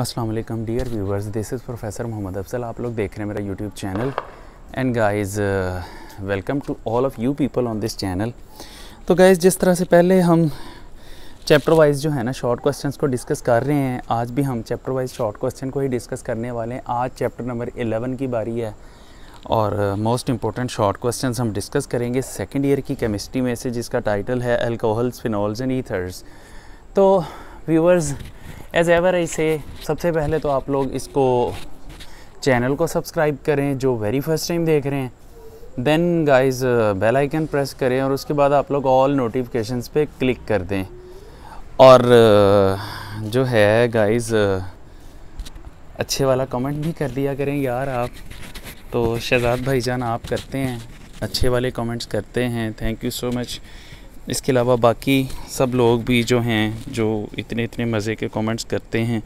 अस्सलाम वालेकुम dear viewers this is professor Mohammad Afsal आप लोग देख रहे हैं मेरा YouTube channel and guys welcome to all of you people on this channel तो गाइस जिस तरह से पहले हम चैप्टर वाइज जो है ना शॉर्ट क्वेश्चन को डिस्कस कर रहे हैं आज भी हम चैप्टर वाइज शॉर्ट क्वेश्चन को ही डिस्कस करने वाले हैं आज चैप्टर नंबर एलेवन की बारी है और मोस्ट इंपॉर्टेंट शॉर्ट क्वेश्चन हम डिस्कस करेंगे सेकेंड ईयर की केमिस्ट्री में से जिसका टाइटल है एल्कोहल्स फिनॉल्स एंड ईथर्स तो व्यूवर्स एज़ एवर से सबसे पहले तो आप लोग इसको चैनल को सब्सक्राइब करें जो वेरी फर्स्ट टाइम देख रहे हैं then guys bell icon press करें और उसके बाद आप लोग ऑल नोटिफिकेशंस पे क्लिक कर दें और uh, जो है गाइस uh, अच्छे वाला कमेंट भी कर दिया करें यार आप तो शहजाद भाईजान आप करते हैं अच्छे वाले कमेंट्स करते हैं थैंक यू सो मच इसके अलावा बाकी सब लोग भी जो हैं जो इतने इतने मज़े के कमेंट्स करते हैं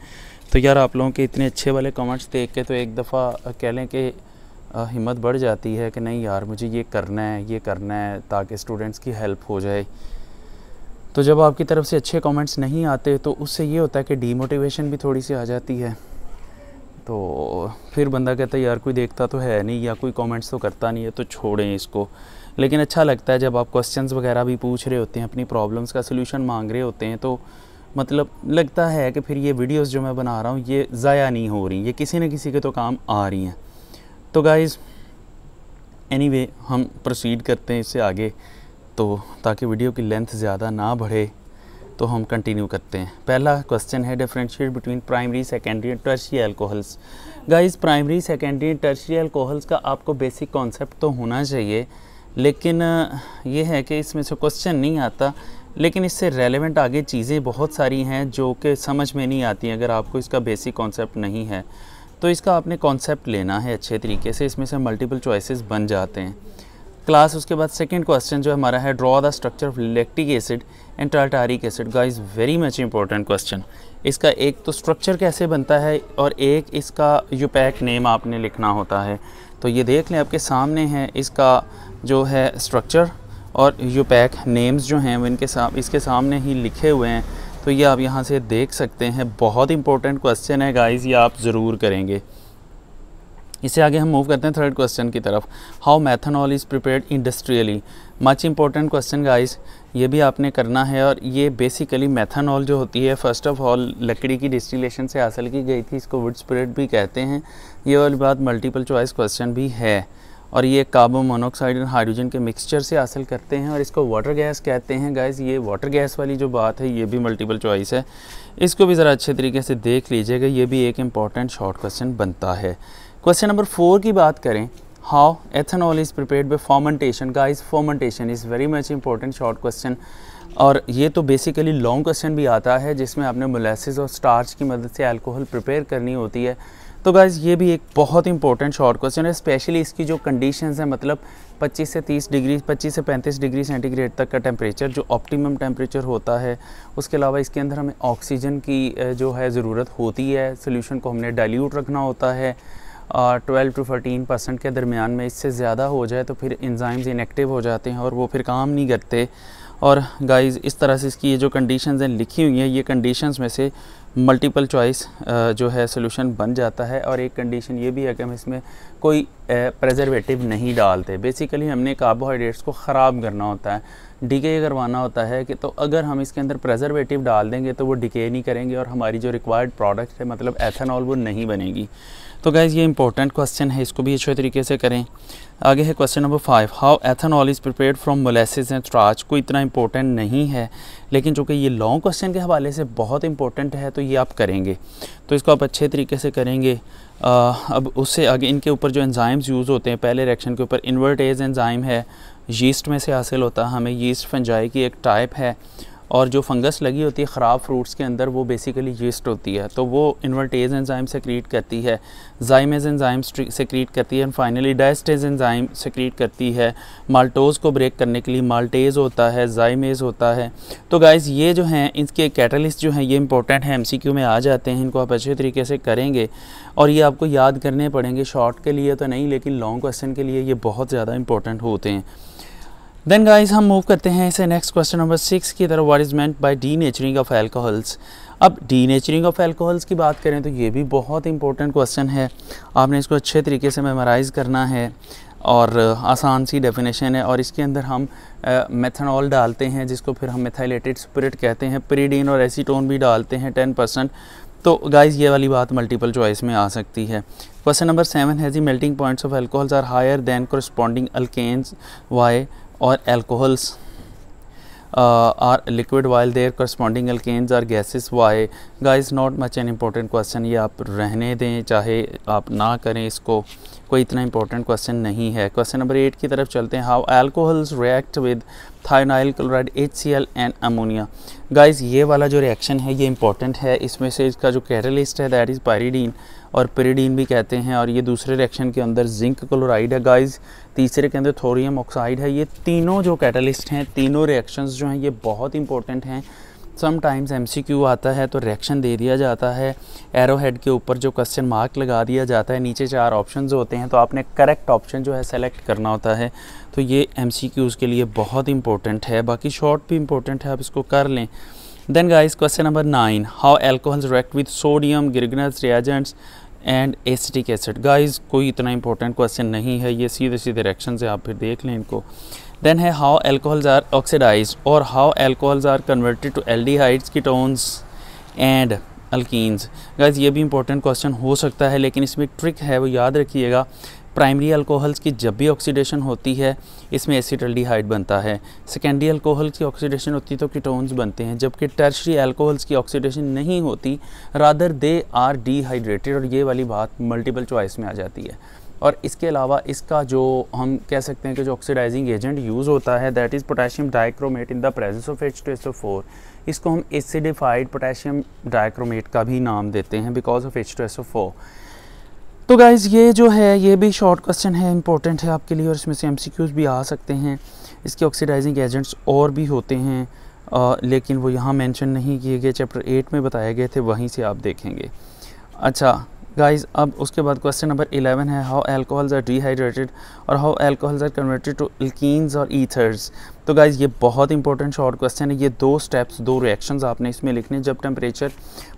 तो यार आप लोगों के इतने अच्छे वाले कमेंट्स देख के तो एक दफ़ा कह लें कि हिम्मत बढ़ जाती है कि नहीं यार मुझे ये करना है ये करना है ताकि स्टूडेंट्स की हेल्प हो जाए तो जब आपकी तरफ से अच्छे कमेंट्स नहीं आते तो उससे ये होता है कि डीमोटिवेशन भी थोड़ी सी आ जाती है तो फिर बंदा कहता है यार कोई देखता तो है नहीं या कोई कमेंट्स तो करता नहीं है तो छोड़ें इसको लेकिन अच्छा लगता है जब आप क्वेश्चन वगैरह भी पूछ रहे होते हैं अपनी प्रॉब्लम्स का सोल्यूशन मांग रहे होते हैं तो मतलब लगता है कि फिर ये वीडियोस जो मैं बना रहा हूँ ये ज़ाया नहीं हो रही ये किसी न किसी के तो काम आ रही हैं तो गाइज़ एनीवे anyway, हम प्रोसीड करते हैं इससे आगे तो ताकि वीडियो की लेंथ ज़्यादा ना बढ़े तो हम कंटिन्यू करते हैं पहला क्वेश्चन है differentiate between primary secondary and tertiary alcohols guys primary secondary and tertiary alcohols का आपको बेसिक कॉन्सेप्ट तो होना चाहिए लेकिन ये है कि इसमें से क्वेश्चन नहीं आता लेकिन इससे रेलेवेंट आगे चीज़ें बहुत सारी हैं जो कि समझ में नहीं आती अगर आपको इसका बेसिक कॉन्सेप्ट नहीं है तो इसका आपने कॉन्सेप्ट लेना है अच्छे तरीके से इसमें से मल्टीपल चॉइसेस बन जाते हैं क्लास उसके बाद सेकंड क्वेश्चन जो हमारा है draw the structure of lactic acid and tartaric acid guys very much important question इसका एक तो स्ट्रक्चर कैसे बनता है और एक इसका यूपैक नेम आपने लिखना होता है तो ये देख लें आपके सामने है इसका जो है स्ट्रक्चर और यू पैक नेम्स जो हैं वो इनके साम इसके सामने ही लिखे हुए हैं तो ये आप यहाँ से देख सकते हैं बहुत इंपॉर्टेंट क्वेश्चन है गाइस ये आप ज़रूर करेंगे इससे आगे हम मूव करते हैं थर्ड क्वेश्चन की तरफ how methanol is prepared industrially much important question guys ये भी आपने करना है और ये बेसिकली मैथनॉल जो होती है फ़र्स्ट ऑफ ऑल लकड़ी की डिस्टिलेशन से हासिल की गई थी इसको वुड स्प्रेड भी कहते हैं ये वाली बात मल्टीपल चॉइस क्वेश्चन भी है और ये कार्बन मोनोक्साइड और हाइड्रोजन के मिक्सचर से हासिल करते हैं और इसको वाटर गैस कहते हैं गैस ये वाटर गैस वाली जो बात है ये भी मल्टीपल चॉइस है इसको भी ज़रा अच्छे तरीके से देख लीजिएगा ये भी एक इम्पॉर्टेंट शॉर्ट क्वेश्चन बनता है क्वेश्चन नंबर फोर की बात करें how ethanol is prepare by fermentation guys fermentation is very much important short question और ये तो बेसिकली लॉन्ग क्वेश्चन भी आता है जिसमें आपने मोलेसिस और स्टार्च की मदद से अल्कोहल प्रिपेयर करनी होती है तो गाइज़ ये भी एक बहुत इंपॉर्टेंट शॉर्ट क्वेश्चन है स्पेशली इसकी जो कंडीशंस है मतलब 25 से 30 डिग्री 25 से 35 डिग्री सेंटीग्रेड तक का टेम्परेचर जो ऑप्टिमम टेम्परेचर होता है उसके अलावा इसके अंदर हमें ऑक्सीजन की जो है ज़रूरत होती है सोल्यूशन को हमने डाइल्यूट रखना होता है और ट्वेल्व टू फोर्टीन परसेंट के दरमियान में इससे ज़्यादा हो जाए तो फिर इन्ज़ाइम्स इनएक्टिव हो जाते हैं और वो फिर काम नहीं करते और गाइस इस तरह से इसकी ये जो कंडीशंस हैं लिखी हुई हैं ये कंडीशंस में से मल्टीपल चॉइस जो है सोल्यूशन बन जाता है और एक कंडीशन ये भी है कि हम इसमें कोई प्रज़र्वेटिव नहीं डालते बेसिकली हमने कार्बोहाइड्रेट्स को ख़राब करना होता है डिके करवाना होता है कि तो अगर हम इसके अंदर प्रजर्वेटिव डाल देंगे तो वो डिके नहीं करेंगे और हमारी जो रिक्वायर्ड प्रोडक्ट है मतलब एथेनॉल वो नहीं बनेगी तो गैज़ ये इंपॉर्टेंट क्वेश्चन है इसको भी अच्छे तरीके से करें आगे है question number five how ethanol is prepared from molasses and starch कोई इतना इंपॉर्टेंट नहीं है लेकिन चूँकि ये लॉन्ग क्वेश्चन के हवाले से बहुत इंपॉर्टेंट है तो ये आप करेंगे तो इसको आप अच्छे तरीके से करेंगे आ, अब उससे आगे इनके ऊपर जो एंजाइम्स यूज़ होते हैं पहले रिएक्शन के ऊपर इन्वर्टेज एंजाइम है यीस्ट में से हासिल होता है हमें यीस्ट फंजाई की एक टाइप है और जो फंगस लगी होती है ख़राब फ्रूट्स के अंदर वो बेसिकली यीस्ट होती है तो वो इन्वर्टेज एंजाइम सेक्रीट करती है जाइमेज एंजाइम सेक्रीट करती है and finally diastase enzyme secrete करती है माल्टोज़ को ब्रेक करने के लिए माल्टेज होता है जाइमेज होता है तो गाइज़ ये जो हैं इनके कैटलिस्ट जो हैं ये इंपॉर्टेंट हैं एम में आ जाते हैं इनको आप अच्छे तरीके से करेंगे और ये आपको याद करने पड़ेंगे शॉर्ट के लिए तो नहीं लेकिन लॉन्ग क्वेश्चन के लिए ये बहुत ज़्यादा इंपॉर्टेंट होते हैं देन गाइज हम मूव करते हैं इसे नेक्स्ट क्वेश्चन नंबर सिक्स की तरफ what is meant by denaturing of alcohols अब डी नेचरिंग ऑफ एल्कोहल्स की बात करें तो ये भी बहुत इंपॉर्टेंट क्वेश्चन है आपने इसको अच्छे तरीके से मेमोराइज करना है और आसान सी डेफिनेशन है और इसके अंदर हम मेथनॉल डालते हैं जिसको फिर हम मेथाइलेटेड स्प्रिट कहते हैं प्रीडीन और एसीटोन भी डालते हैं टेन परसेंट तो गाइज ये वाली बात मल्टीपल चॉइस में आ सकती है क्वेश्चन नंबर सेवन है जी melting points of alcohols are higher than corresponding alkanes why और alcohols are liquid while their corresponding alkanes are gases why why not much an important question ये आप रहने दें चाहे आप ना करें इसको कोई इतना इंपॉर्टेंट क्वेश्चन नहीं है क्वेश्चन नंबर एट की तरफ चलते हैं how alcohols react with thionyl chloride H C L and ammonia guys ये वाला जो रिएक्शन है ये इंपॉर्टेंट है इसमें से इसका जो कैटलिस्ट है दैट इज़ पायरीडीन और पेरीडीन भी कहते हैं और ये दूसरे रिएक्शन के अंदर जिंक क्लोराइड है गाइज तीसरे के अंदर थोरियम ऑक्साइड है ये तीनों जो कैटलिस्ट हैं तीनों रिएक्शंस जो हैं ये बहुत इंपॉर्टेंट हैं समटाइम्स एम सी क्यू आता है तो रिएक्शन दे दिया जाता है एरो हेड के ऊपर जो क्वेश्चन मार्क लगा दिया जाता है नीचे चार ऑप्शन होते हैं तो आपने करेक्ट ऑप्शन जो है सेलेक्ट करना होता है तो ये एम सी क्यूज़ के लिए बहुत इंपॉर्टेंट है बाकी शॉर्ट भी इंपॉर्टेंट है आप इसको कर लें then guys question number nine how alcohols react with sodium Grignard reagents and acetic acid guys कोई इतना इंपॉर्टेंट क्वेश्चन नहीं है ये सीधे सीधे रिएक्शन से आप फिर देख लें इनको देन है हाउ एल्कोहल्स आर ऑक्सीडाइज और how alcohols are converted to aldehydes ketones and alkenes guys ये भी इंपॉर्टेंट क्वेश्चन हो सकता है लेकिन इसमें एक ट्रिक है वो याद रखिएगा प्राइमरी अल्कोहल्स की जब भी ऑक्सीडेशन होती है इसमें एसिटल्डिहाइड बनता है सेकेंडरी अल्कोहल की ऑक्सीडेशन होती है तो कीटोन्स बनते हैं जबकि टर्शरी अल्कोहल्स की ऑक्सीडेशन नहीं होती रादर दे आर डिहाइड्रेटेड और ये वाली बात मल्टीपल चॉइस में आ जाती है और इसके अलावा इसका जो हम कह सकते हैं कि जो ऑक्सीडाइजिंग एजेंट यूज़ होता है that is potassium dichromate in the presence of H two S O four इसको हम एसिडिफाइड पोटेशियम डाइक्रोमेट का भी नाम देते हैं because of H two S O four तो गाइज़ ये जो है ये भी शॉर्ट क्वेश्चन है इंपॉर्टेंट है आपके लिए और इसमें से एम भी आ सकते हैं इसके ऑक्सीडाइजिंग एजेंट्स और भी होते हैं आ, लेकिन वो यहाँ मेंशन नहीं किए गए चैप्टर एट में बताए गए थे वहीं से आप देखेंगे अच्छा गाइज अब उसके बाद क्वेश्चन नंबर एलेवन है हाउ एल्कोहल्स आर डिहाइड्रेटेड और how alcohols are converted to alkenes और ईथर्स तो गाइज़ ये बहुत इंपॉर्टेंट शॉर्ट क्वेश्चन है ये दो स्टेप्स दो रिएक्शंस आपने इसमें लिखने जब टेम्परेचर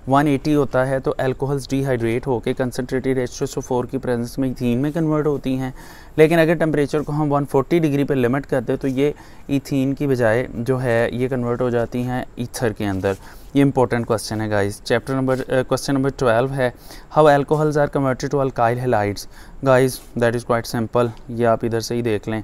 180 होता है तो एल्कोहल्स डिहाइड्रेट होकर कंसनट्रेटेड एच फोर की प्रेजेंस में इथीन में कन्वर्ट होती हैं लेकिन अगर टेम्परेचर को हम 140 डिग्री पर लिमिट कर दें तो ये इथीन की बजाय जो है ये कन्वर्ट हो जाती हैं ईथर के अंदर ये इंपॉर्टेंट क्वेश्चन है guys chapter number question number twelve है how alcohols are converted to alkyl halides guys that is quite simple ये आप इधर से ही देख लें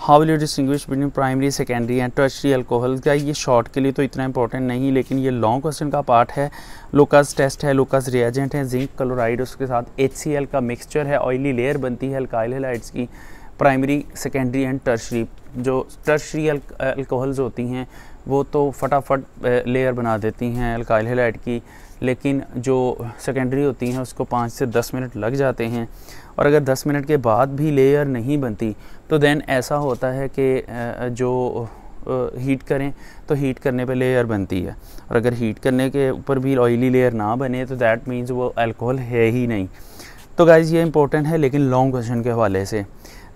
how will you distinguish between primary secondary and tertiary alcohol क्या ये शॉर्ट के लिए तो इतना इंपॉर्टेंट नहीं लेकिन ये लॉन्ग क्वेश्चन का पार्ट है लोकस टेस्ट है लोकस रिएजेंट है जिंक क्लोराइड उसके साथ एच का मिक्सचर है ऑयली लेयर बनती है अल्काइल हेलाइड्स की प्राइमरी सेकेंडरी एंड टर्शरी जो टर्शरी अल्कोहल्स होती हैं वो तो फटाफट लेयर बना देती हैं अल्काइल हेलाइड की लेकिन जो सेकेंडरी होती हैं उसको पाँच से दस मिनट लग जाते हैं और अगर दस मिनट के बाद भी लेयर नहीं बनती तो देन ऐसा होता है कि जो हीट करें तो हीट करने पे लेयर बनती है और अगर हीट करने के ऊपर भी ऑयली लेयर ना बने तो दैट मीन्स वो अल्कोहल है ही नहीं तो गाइज़ ये इंपॉर्टेंट है लेकिन लॉन्ग क्वेश्चन के हवाले से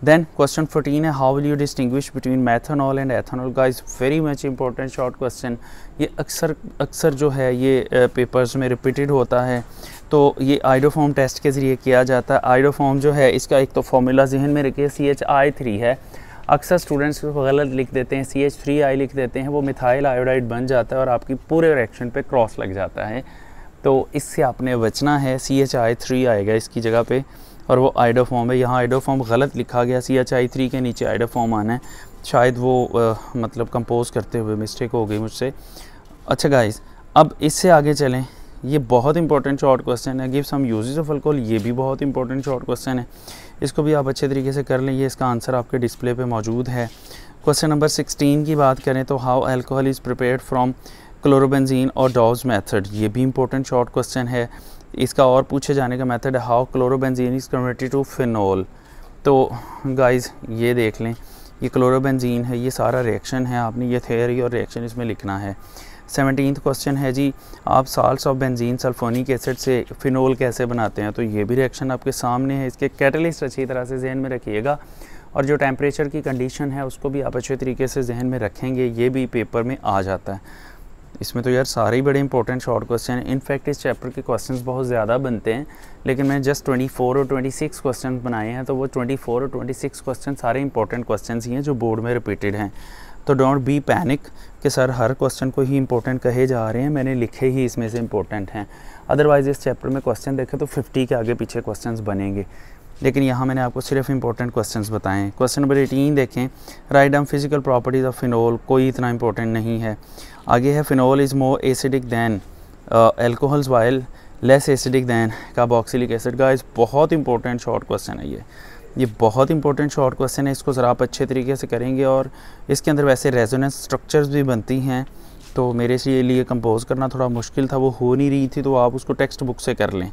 देन क्वेश्चन फोर्टीन है how will you distinguish between methanol and ethanol guys very much important short question ये अक्सर अक्सर जो है ये पेपर्स में रिपीटेड होता है तो ये आइडोफॉर्म टेस्ट के ज़रिए किया जाता है आइडोफॉर्म जो है इसका एक तो फॉर्मूला जहन में रखिए सी एच आई थ्री है अक्सर स्टूडेंट्स गलत लिख देते हैं सी एच थ्री आई लिख देते हैं वो मिथाइल आयोडाइड बन जाता है और आपकी पूरे रिएक्शन पे क्रॉस लग जाता है तो इससे आपने बचना है सी एच आई थ्री आएगा इसकी जगह पे और वो आइडो फॉर्म है यहाँ आइडो फॉर्म गलत लिखा गया सी एच आई थ्री के नीचे आइडो फॉर्म आना है शायद वो आ, मतलब कंपोज करते हुए मिस्टेक हो गई मुझसे अच्छा गाइस अब इससे आगे चलें ये बहुत इंपॉर्टेंट शॉर्ट क्वेश्चन है give some uses of alcohol ये भी बहुत इंपॉर्टेंट शॉर्ट क्वेश्चन है इसको भी आप अच्छे तरीके से कर लें ये इसका आंसर आपके डिस्प्ले पर मौजूद है क्वेश्चन नंबर सिक्सटीन की बात करें तो how alcohol is prepare from chlorobenzene और डॉव्स मेथड ये भी इंपॉर्टेंट शॉर्ट क्वेश्चन है इसका और पूछे जाने का मेथड है how chlorobenzene is converted to phenol तो गाइज़ ये देख लें ये क्लोरोबेंजीन है ये सारा रिएक्शन है आपने ये थेरी और रिएक्शन इसमें लिखना है सेवनटीन क्वेश्चन है जी आप salts of benzene sulphonic acid से फिनोल कैसे बनाते हैं तो ये भी रिएक्शन आपके सामने है इसके कैटलिस्ट अच्छी तरह से जहन में रखिएगा और जो टेम्परेचर की कंडीशन है उसको भी आप अच्छे तरीके से जहन में रखेंगे ये भी पेपर में आ जाता है इसमें तो यार सारे ही बड़े इंपॉर्टेंट शॉर्ट क्वेश्चन हैं इनफैक्ट इस चैप्टर के क्वेश्चन बहुत ज़्यादा बनते हैं लेकिन मैंने जस्ट 24 और 26 क्वेश्चन बनाए हैं तो वो 24 और 26 क्वेश्चन सारे इंपॉर्टेंट क्वेश्चन ही हैं जो बोर्ड में रिपीटेड हैं तो डोंट बी पैनिक कि सर हर क्वेश्चन को ही इंपॉर्टेंट कहे जा रहे हैं मैंने लिखे ही इसमें से इंपॉर्टेंट हैं अदरवाइज़ इस चैप्टर में क्वेश्चन देखें तो 50 के आगे पीछे क्वेश्चंस बनेंगे लेकिन यहाँ मैंने आपको सिर्फ इंपॉर्टेंट क्वेश्चंस बताए हैं क्वेश्चन नंबर एटीन देखें write down physical properties of phenol कोई इतना इंपॉर्टेंट नहीं है आगे है phenol is more acidic than alcohols while less acidic than carboxylic acid is बहुत इंपॉर्टेंट शॉर्ट क्वेश्चन है ये ये बहुत इंपॉर्टेंट शॉर्ट क्वेश्चन है इसको ज़रा आप अच्छे तरीके से करेंगे और इसके अंदर वैसे रेजोनेंस स्ट्रक्चर्स भी बनती हैं तो मेरे ये लिए कंपोज करना थोड़ा मुश्किल था वो हो नहीं रही थी तो आप उसको टेक्स्ट बुक से कर लें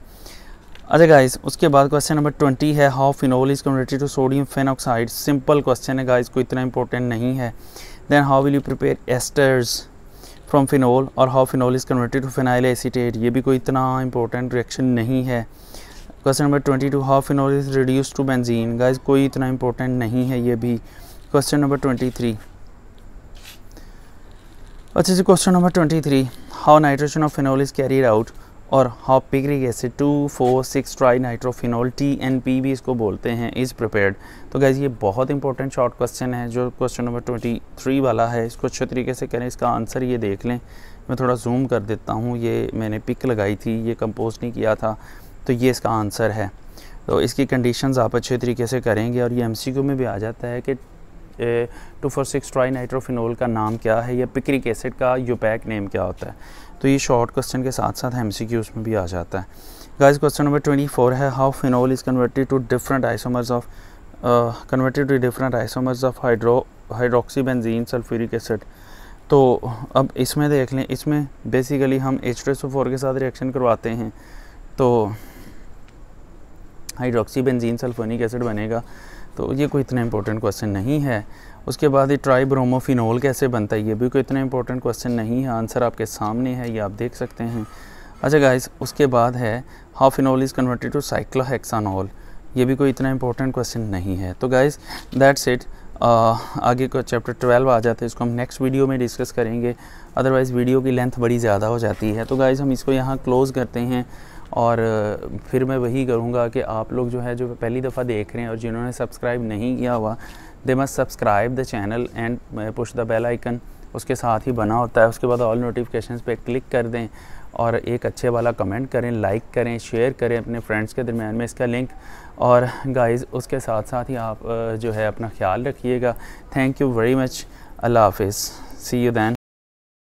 अच्छा गाइस उसके बाद क्वेश्चन नंबर ट्वेंटी है how phenol is converted to sodium phenoxide simple question है गाइस कोई इतना इंपॉर्टेंट नहीं है then how will you prepare esters from phenol और how phenol is converted to phenyl acetate ये भी कोई इतना इंपॉर्टेंट रिएक्शन नहीं है question number twenty two how phenol is reduce to benzene guys कोई इतना इंपॉर्टेंट नहीं है ये भी क्वेश्चन नंबर ट्वेंटी थ्री अच्छा जी question number twenty three how nitrogen of phenol is carried out और how picric acid two four six tri nitrophenol T N P भी इसको बोलते हैं इज़ प्रिपेयर्ड तो गैज़ ये बहुत इंपॉर्टेंट शॉर्ट क्वेश्चन है जो क्वेश्चन नंबर ट्वेंटी थ्री वाला है इसको अच्छे तरीके से करें इसका आंसर ये देख लें मैं थोड़ा जूम कर देता हूँ ये मैंने पिक लगाई थी ये कंपोज नहीं किया था तो ये इसका आंसर है तो इसकी कंडीशन आप अच्छे तरीके से करेंगे और ये क्यू में भी आ जाता है कि two four six tri nitrophenol का नाम क्या है या पिक्रिक एसिड का यूपैक नेम क्या होता है तो ये शॉर्ट क्वेश्चन के साथ साथ एम में भी आ जाता है guys question number twenty four है how phenol is converted to different isomers of converted to different isomers of hydro hydroxy benzene sulphuric acid तो अब इसमें देख लें इसमें बेसिकली हम एच के साथ रिएक्शन करवाते हैं तो हाइड्रोक्सी बेंजीन सल्फोनिक एसिड बनेगा तो ये कोई इतना इंपॉर्टेंट क्वेश्चन नहीं है उसके बाद ये ट्राई ब्रोमोफिनोल कैसे बनता है ये भी कोई इतना इंपॉर्टेंट क्वेश्चन नहीं है आंसर आपके सामने है ये आप देख सकते हैं अच्छा गाइस उसके बाद है half is converted to cyclohexanol ये भी कोई इतना इंपॉर्टेंट क्वेश्चन नहीं है तो गाइस दैट्स इट आगे को चैप्टर ट्वेल्व आ जाता है इसको हम नेक्स्ट वीडियो में डिस्कस करेंगे अदरवाइज़ वीडियो की लेंथ बड़ी ज़्यादा हो जाती है तो गाइज़ हम इसको यहाँ क्लोज़ करते हैं और फिर मैं वही करूँगा कि आप लोग जो है जो पहली दफ़ा देख रहे हैं और जिन्होंने सब्सक्राइब नहीं किया हुआ they must subscribe the channel and push the bell icon उसके साथ ही बना होता है उसके बाद ऑल नोटिफिकेशन पे क्लिक कर दें और एक अच्छे वाला कमेंट करें लाइक करें शेयर करें अपने फ्रेंड्स के दरमियान में इसका लिंक और गाइस उसके साथ साथ ही आप जो है अपना ख्याल रखिएगा थैंक यू वेरी मच अल्लाह हाफिज़ सी यू दैन